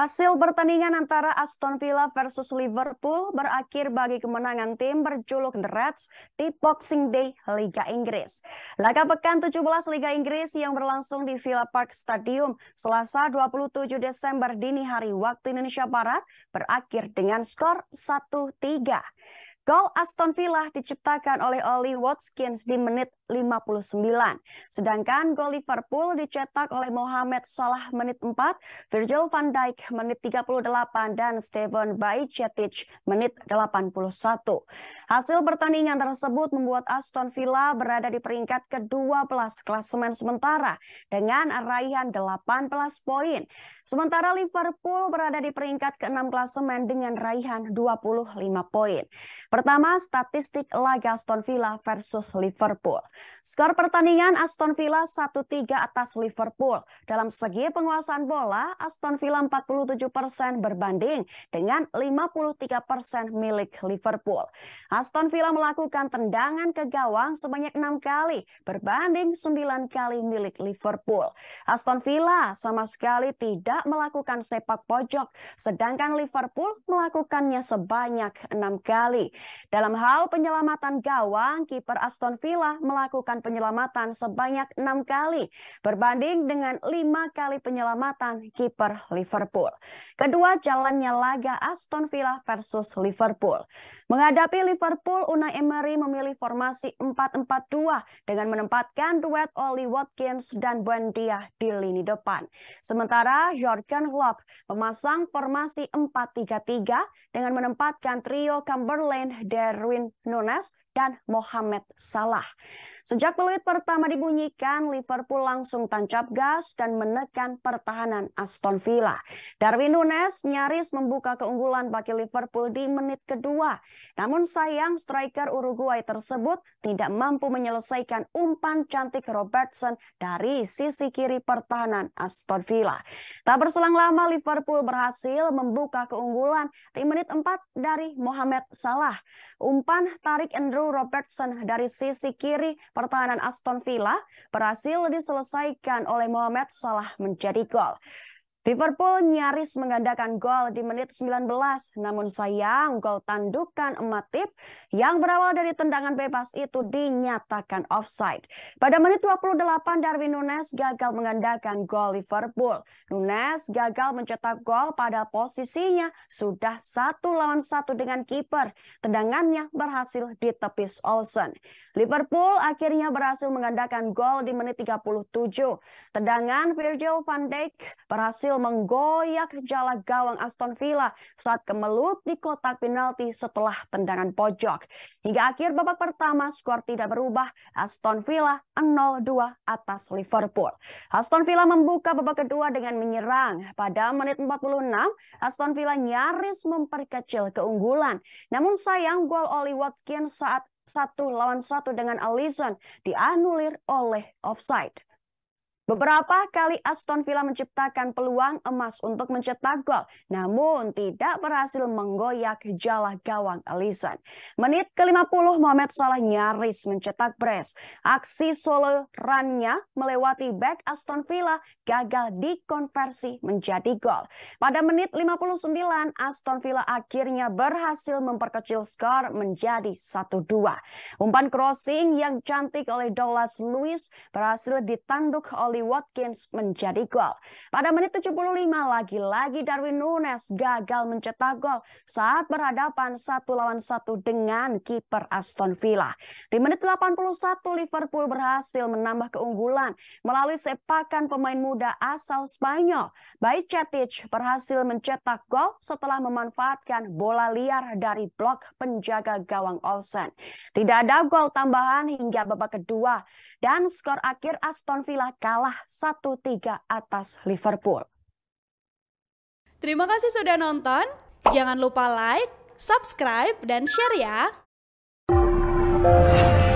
Hasil pertandingan antara Aston Villa versus Liverpool berakhir bagi kemenangan tim berjuluk The Reds di Boxing Day Liga Inggris. Laga pekan 17 Liga Inggris yang berlangsung di Villa Park Stadium Selasa 27 Desember dini hari waktu Indonesia Barat berakhir dengan skor 1-3. Gol Aston Villa diciptakan oleh Oli Watkins di menit 59. Sedangkan gol Liverpool dicetak oleh Mohamed Salah menit 4, Virgil van Dijk menit 38, dan Steven Bajcetic menit 81. Hasil pertandingan tersebut membuat Aston Villa berada di peringkat ke-12 klasemen sementara dengan raihan 18 poin. Sementara Liverpool berada di peringkat ke-6 klasemen dengan raihan 25 poin. Pertama, statistik laga Aston Villa versus Liverpool. Skor pertandingan Aston Villa 1-3 atas Liverpool. Dalam segi penguasaan bola, Aston Villa 47% berbanding dengan 53% milik Liverpool. Aston Villa melakukan tendangan ke gawang sebanyak enam kali berbanding 9 kali milik Liverpool. Aston Villa sama sekali tidak melakukan sepak pojok, sedangkan Liverpool melakukannya sebanyak enam kali. Dalam hal penyelamatan gawang, kiper Aston Villa melakukan penyelamatan sebanyak enam kali berbanding dengan lima kali penyelamatan kiper Liverpool. Kedua jalannya laga Aston Villa versus Liverpool. Menghadapi Liverpool, Unai Emery memilih formasi 4-4-2 dengan menempatkan duet Oli Watkins dan Buendia di lini depan. Sementara Jurgen Klopp memasang formasi 4-3-3 dengan menempatkan trio Cumberland Darwin Nunas dan Mohamed Salah. Sejak peluit pertama dibunyikan, Liverpool langsung tancap gas dan menekan pertahanan Aston Villa. Darwin Nunes nyaris membuka keunggulan bagi Liverpool di menit kedua. Namun sayang, striker Uruguay tersebut tidak mampu menyelesaikan umpan cantik Robertson dari sisi kiri pertahanan Aston Villa. Tak berselang lama, Liverpool berhasil membuka keunggulan di menit 4 dari Mohamed Salah. Umpan tarik Andrew Andrew Robertson dari sisi kiri pertahanan Aston Villa berhasil diselesaikan oleh Mohamed Salah menjadi gol. Liverpool nyaris menggandakan gol di menit 19, namun sayang gol tandukan Ematip yang berawal dari tendangan bebas itu dinyatakan offside. Pada menit 28, Darwin Nunes gagal menggandakan gol Liverpool. Nunes gagal mencetak gol pada posisinya sudah satu lawan satu dengan kiper. Tendangannya berhasil ditepis Olsen. Liverpool akhirnya berhasil menggandakan gol di menit 37. Tendangan Virgil van Dijk berhasil berhasil menggoyak jala gawang Aston Villa saat kemelut di kotak penalti setelah tendangan pojok. Hingga akhir babak pertama skor tidak berubah, Aston Villa 0-2 atas Liverpool. Aston Villa membuka babak kedua dengan menyerang. Pada menit 46, Aston Villa nyaris memperkecil keunggulan. Namun sayang gol Oli Watkins saat satu lawan satu dengan Alisson dianulir oleh offside. Beberapa kali Aston Villa menciptakan peluang emas untuk mencetak gol, namun tidak berhasil menggoyak jala gawang Alisson. Menit ke-50 Mohamed Salah nyaris mencetak brace. Aksi solo runnya melewati back Aston Villa gagal dikonversi menjadi gol. Pada menit 59 Aston Villa akhirnya berhasil memperkecil skor menjadi 1-2. Umpan crossing yang cantik oleh Douglas Lewis berhasil ditanduk oleh Ollie Watkins menjadi gol. Pada menit 75 lagi-lagi Darwin Nunes gagal mencetak gol saat berhadapan satu lawan satu dengan kiper Aston Villa. Di menit 81 Liverpool berhasil menambah keunggulan melalui sepakan pemain muda asal Spanyol. Bajcetic berhasil mencetak gol setelah memanfaatkan bola liar dari blok penjaga gawang Olsen. Tidak ada gol tambahan hingga babak kedua dan skor akhir Aston Villa kalah kalah 1-3 atas Liverpool. Terima kasih sudah nonton. Jangan lupa like, subscribe, dan share ya.